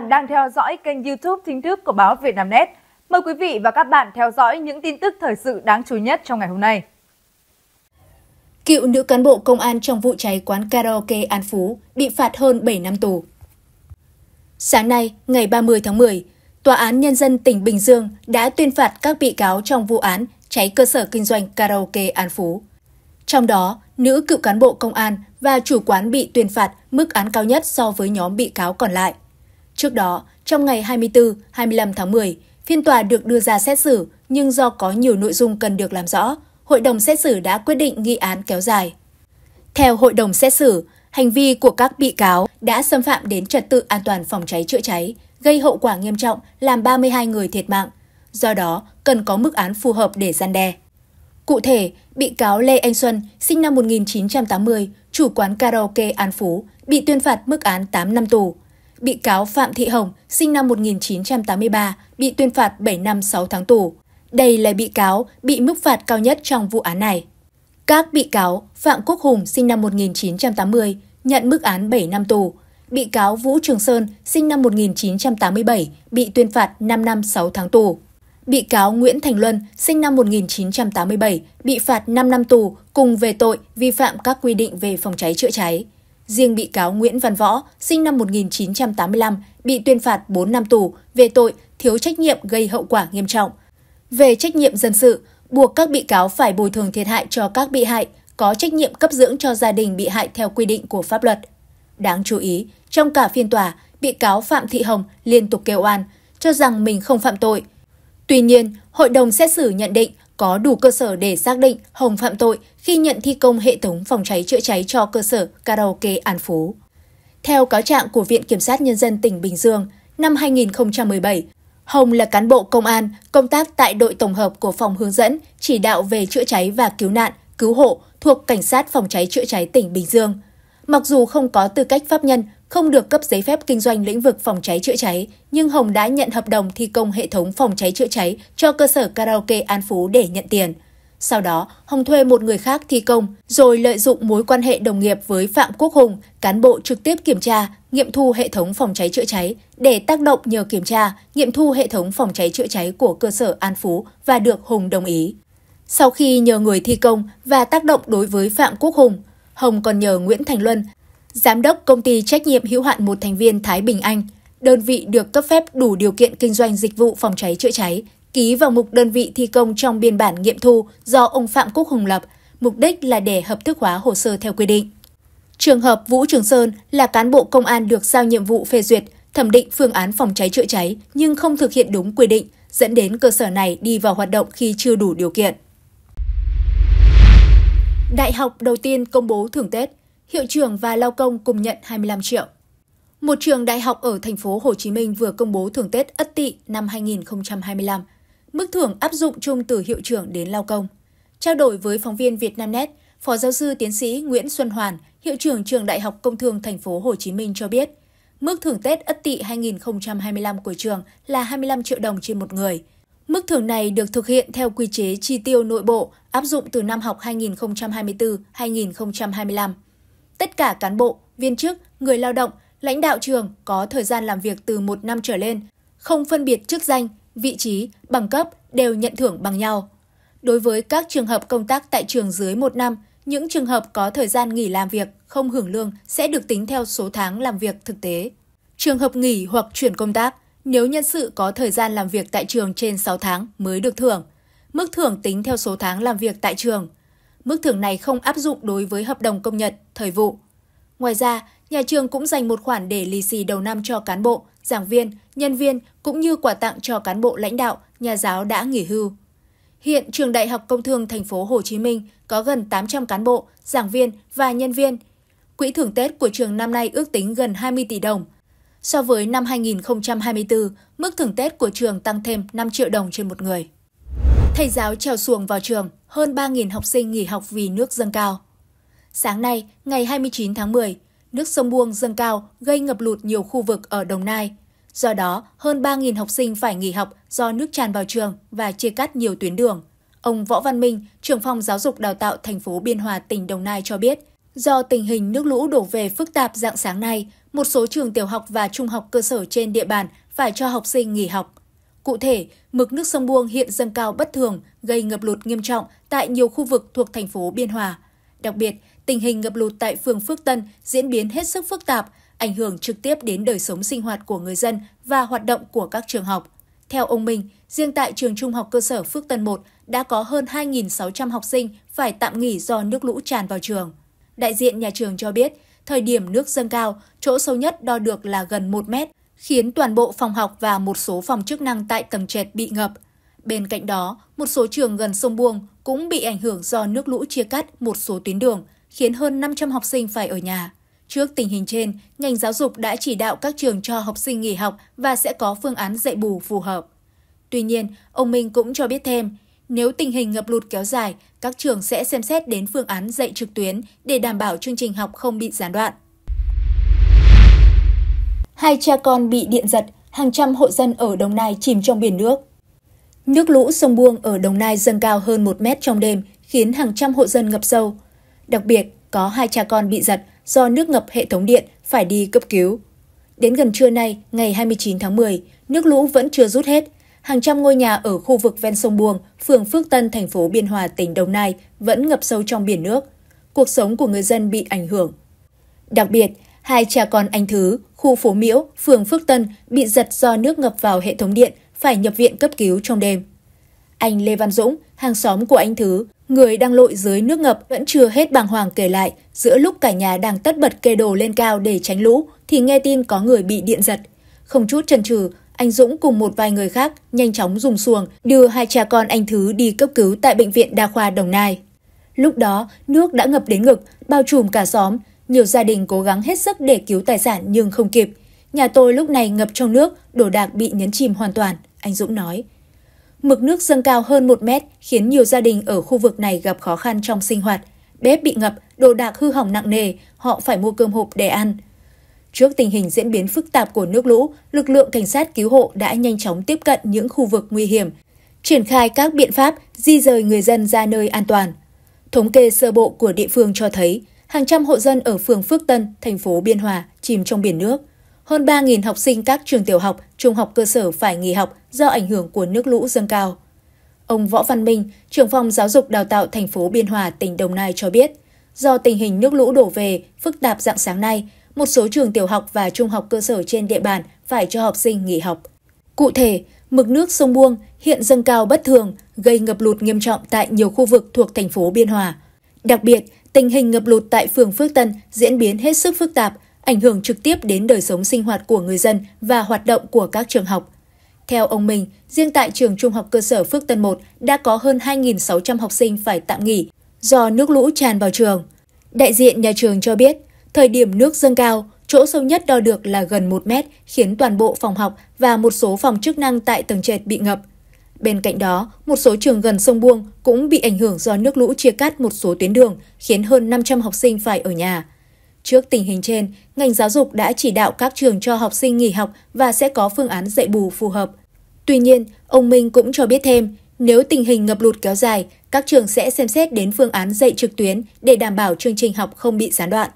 bạn đang theo dõi kênh YouTube chính thức của báo Vietnamnet. Mời quý vị và các bạn theo dõi những tin tức thời sự đáng chú ý nhất trong ngày hôm nay. Cựu nữ cán bộ công an trong vụ cháy quán karaoke An Phú bị phạt hơn 7 năm tù. Sáng nay, ngày 30 tháng 10, Tòa án Nhân dân tỉnh Bình Dương đã tuyên phạt các bị cáo trong vụ án cháy cơ sở kinh doanh karaoke An Phú. Trong đó, nữ cựu cán bộ công an và chủ quán bị tuyên phạt mức án cao nhất so với nhóm bị cáo còn lại. Trước đó, trong ngày 24-25 tháng 10, phiên tòa được đưa ra xét xử nhưng do có nhiều nội dung cần được làm rõ, hội đồng xét xử đã quyết định nghi án kéo dài. Theo hội đồng xét xử, hành vi của các bị cáo đã xâm phạm đến trật tự an toàn phòng cháy chữa cháy, gây hậu quả nghiêm trọng làm 32 người thiệt mạng. Do đó, cần có mức án phù hợp để gian đe. Cụ thể, bị cáo Lê Anh Xuân, sinh năm 1980, chủ quán karaoke An Phú, bị tuyên phạt mức án 8 năm tù bị cáo Phạm Thị Hồng, sinh năm 1983, bị tuyên phạt 7 năm 6 tháng tù. Đây là bị cáo bị mức phạt cao nhất trong vụ án này. Các bị cáo Phạm Quốc Hùng, sinh năm 1980, nhận mức án 7 năm tù. Bị cáo Vũ Trường Sơn, sinh năm 1987, bị tuyên phạt 5 năm 6 tháng tù. Bị cáo Nguyễn Thành Luân, sinh năm 1987, bị phạt 5 năm tù cùng về tội vi phạm các quy định về phòng cháy chữa cháy. Riêng bị cáo Nguyễn Văn Võ, sinh năm 1985, bị tuyên phạt 4 năm tù về tội thiếu trách nhiệm gây hậu quả nghiêm trọng. Về trách nhiệm dân sự, buộc các bị cáo phải bồi thường thiệt hại cho các bị hại, có trách nhiệm cấp dưỡng cho gia đình bị hại theo quy định của pháp luật. Đáng chú ý, trong cả phiên tòa, bị cáo Phạm Thị Hồng liên tục kêu oan, cho rằng mình không phạm tội. Tuy nhiên, hội đồng xét xử nhận định có đủ cơ sở để xác định Hồng phạm tội khi nhận thi công hệ thống phòng cháy chữa cháy cho cơ sở karaoke An Phú. Theo cáo trạng của Viện Kiểm sát Nhân dân tỉnh Bình Dương, năm 2017, Hồng là cán bộ công an, công tác tại đội tổng hợp của phòng hướng dẫn, chỉ đạo về chữa cháy và cứu nạn, cứu hộ thuộc Cảnh sát phòng cháy chữa cháy tỉnh Bình Dương. Mặc dù không có tư cách pháp nhân, không được cấp giấy phép kinh doanh lĩnh vực phòng cháy chữa cháy, nhưng Hồng đã nhận hợp đồng thi công hệ thống phòng cháy chữa cháy cho cơ sở karaoke An Phú để nhận tiền. Sau đó, Hồng thuê một người khác thi công, rồi lợi dụng mối quan hệ đồng nghiệp với Phạm Quốc Hùng, cán bộ trực tiếp kiểm tra, nghiệm thu hệ thống phòng cháy chữa cháy để tác động nhờ kiểm tra, nghiệm thu hệ thống phòng cháy chữa cháy của cơ sở An Phú và được Hùng đồng ý. Sau khi nhờ người thi công và tác động đối với Phạm Quốc Hùng, Hồng còn nhờ Nguyễn Thành Luân giám đốc công ty trách nhiệm hữu hạn một thành viên Thái Bình Anh, đơn vị được cấp phép đủ điều kiện kinh doanh dịch vụ phòng cháy chữa cháy, ký vào mục đơn vị thi công trong biên bản nghiệm thu do ông Phạm Quốc Hùng lập, mục đích là để hợp thức hóa hồ sơ theo quy định. Trường hợp Vũ Trường Sơn là cán bộ công an được giao nhiệm vụ phê duyệt, thẩm định phương án phòng cháy chữa cháy nhưng không thực hiện đúng quy định, dẫn đến cơ sở này đi vào hoạt động khi chưa đủ điều kiện. Đại học đầu tiên công bố thưởng Tết hiệu trưởng và lao công cùng nhận 25 triệu. Một trường đại học ở thành phố Hồ Chí Minh vừa công bố thưởng Tết Ất Tỵ năm 2025. Mức thưởng áp dụng chung từ hiệu trưởng đến lao công. Trao đổi với phóng viên Vietnamnet, Phó giáo sư tiến sĩ Nguyễn Xuân Hoàn, hiệu trưởng trường Đại học Công thương thành phố Hồ Chí Minh cho biết, mức thưởng Tết Ất Tỵ 2025 của trường là 25 triệu đồng trên một người. Mức thưởng này được thực hiện theo quy chế chi tiêu nội bộ áp dụng từ năm học 2024-2025 tất cả cán bộ, viên chức, người lao động, lãnh đạo trường có thời gian làm việc từ một năm trở lên, không phân biệt chức danh, vị trí, bằng cấp đều nhận thưởng bằng nhau. Đối với các trường hợp công tác tại trường dưới một năm, những trường hợp có thời gian nghỉ làm việc không hưởng lương sẽ được tính theo số tháng làm việc thực tế. Trường hợp nghỉ hoặc chuyển công tác, nếu nhân sự có thời gian làm việc tại trường trên 6 tháng mới được thưởng. Mức thưởng tính theo số tháng làm việc tại trường – Mức thưởng này không áp dụng đối với hợp đồng công nhật, thời vụ. Ngoài ra, nhà trường cũng dành một khoản để lì xì đầu năm cho cán bộ, giảng viên, nhân viên cũng như quà tặng cho cán bộ lãnh đạo, nhà giáo đã nghỉ hưu. Hiện trường Đại học Công thương thành phố Hồ Chí Minh có gần 800 cán bộ, giảng viên và nhân viên. Quỹ thưởng Tết của trường năm nay ước tính gần 20 tỷ đồng. So với năm 2024, mức thưởng Tết của trường tăng thêm 5 triệu đồng trên một người. Thầy giáo trèo xuồng vào trường hơn 3.000 học sinh nghỉ học vì nước dâng cao. Sáng nay, ngày 29 tháng 10, nước sông Buông dâng cao gây ngập lụt nhiều khu vực ở Đồng Nai. Do đó, hơn 3.000 học sinh phải nghỉ học do nước tràn vào trường và chia cắt nhiều tuyến đường. Ông Võ Văn Minh, trưởng phòng giáo dục đào tạo thành phố Biên Hòa, tỉnh Đồng Nai cho biết, do tình hình nước lũ đổ về phức tạp dạng sáng nay, một số trường tiểu học và trung học cơ sở trên địa bàn phải cho học sinh nghỉ học. Cụ thể, mực nước sông Buông hiện dâng cao bất thường, gây ngập lụt nghiêm trọng tại nhiều khu vực thuộc thành phố Biên Hòa. Đặc biệt, tình hình ngập lụt tại phường Phước Tân diễn biến hết sức phức tạp, ảnh hưởng trực tiếp đến đời sống sinh hoạt của người dân và hoạt động của các trường học. Theo ông Minh, riêng tại trường trung học cơ sở Phước Tân 1 đã có hơn 2.600 học sinh phải tạm nghỉ do nước lũ tràn vào trường. Đại diện nhà trường cho biết, thời điểm nước dâng cao, chỗ sâu nhất đo được là gần 1 mét, khiến toàn bộ phòng học và một số phòng chức năng tại tầng trệt bị ngập. Bên cạnh đó, một số trường gần sông Buông cũng bị ảnh hưởng do nước lũ chia cắt một số tuyến đường, khiến hơn 500 học sinh phải ở nhà. Trước tình hình trên, ngành giáo dục đã chỉ đạo các trường cho học sinh nghỉ học và sẽ có phương án dạy bù phù hợp. Tuy nhiên, ông Minh cũng cho biết thêm, nếu tình hình ngập lụt kéo dài, các trường sẽ xem xét đến phương án dạy trực tuyến để đảm bảo chương trình học không bị gián đoạn. Hai cha con bị điện giật, hàng trăm hộ dân ở Đồng Nai chìm trong biển nước. Nước lũ sông Buông ở Đồng Nai dâng cao hơn 1 mét trong đêm, khiến hàng trăm hộ dân ngập sâu. Đặc biệt, có hai cha con bị giật do nước ngập hệ thống điện phải đi cấp cứu. Đến gần trưa nay, ngày 29 tháng 10, nước lũ vẫn chưa rút hết. Hàng trăm ngôi nhà ở khu vực ven sông Buông, phường Phước Tân, thành phố Biên Hòa, tỉnh Đồng Nai vẫn ngập sâu trong biển nước. Cuộc sống của người dân bị ảnh hưởng. Đặc biệt, Hai cha con anh Thứ, khu phố Miễu, phường Phước Tân bị giật do nước ngập vào hệ thống điện, phải nhập viện cấp cứu trong đêm. Anh Lê Văn Dũng, hàng xóm của anh Thứ, người đang lội dưới nước ngập vẫn chưa hết bàng hoàng kể lại, giữa lúc cả nhà đang tất bật kê đồ lên cao để tránh lũ thì nghe tin có người bị điện giật. Không chút chần chừ, anh Dũng cùng một vài người khác nhanh chóng dùng xuồng đưa hai cha con anh Thứ đi cấp cứu tại bệnh viện đa khoa Đồng Nai. Lúc đó, nước đã ngập đến ngực, bao trùm cả xóm, nhiều gia đình cố gắng hết sức để cứu tài sản nhưng không kịp. Nhà tôi lúc này ngập trong nước, đồ đạc bị nhấn chìm hoàn toàn, anh Dũng nói. Mực nước dâng cao hơn 1 mét khiến nhiều gia đình ở khu vực này gặp khó khăn trong sinh hoạt. Bếp bị ngập, đồ đạc hư hỏng nặng nề, họ phải mua cơm hộp để ăn. Trước tình hình diễn biến phức tạp của nước lũ, lực lượng cảnh sát cứu hộ đã nhanh chóng tiếp cận những khu vực nguy hiểm, triển khai các biện pháp di rời người dân ra nơi an toàn. Thống kê sơ bộ của địa phương cho thấy, hàng trăm hộ dân ở phường Phước Tân, thành phố Biên Hòa chìm trong biển nước. Hơn 3.000 học sinh các trường tiểu học, trung học cơ sở phải nghỉ học do ảnh hưởng của nước lũ dâng cao. Ông Võ Văn Minh, trưởng phòng giáo dục đào tạo thành phố Biên Hòa, tỉnh Đồng Nai cho biết, do tình hình nước lũ đổ về phức tạp dạng sáng nay, một số trường tiểu học và trung học cơ sở trên địa bàn phải cho học sinh nghỉ học. Cụ thể, mực nước sông Buông hiện dâng cao bất thường, gây ngập lụt nghiêm trọng tại nhiều khu vực thuộc thành phố Biên Hòa. Đặc biệt, Tình hình ngập lụt tại phường Phước Tân diễn biến hết sức phức tạp, ảnh hưởng trực tiếp đến đời sống sinh hoạt của người dân và hoạt động của các trường học. Theo ông Minh, riêng tại trường trung học cơ sở Phước Tân 1 đã có hơn 2.600 học sinh phải tạm nghỉ do nước lũ tràn vào trường. Đại diện nhà trường cho biết, thời điểm nước dâng cao, chỗ sâu nhất đo được là gần 1 mét, khiến toàn bộ phòng học và một số phòng chức năng tại tầng trệt bị ngập. Bên cạnh đó, một số trường gần sông Buông cũng bị ảnh hưởng do nước lũ chia cắt một số tuyến đường, khiến hơn 500 học sinh phải ở nhà. Trước tình hình trên, ngành giáo dục đã chỉ đạo các trường cho học sinh nghỉ học và sẽ có phương án dạy bù phù hợp. Tuy nhiên, ông Minh cũng cho biết thêm, nếu tình hình ngập lụt kéo dài, các trường sẽ xem xét đến phương án dạy trực tuyến để đảm bảo chương trình học không bị gián đoạn.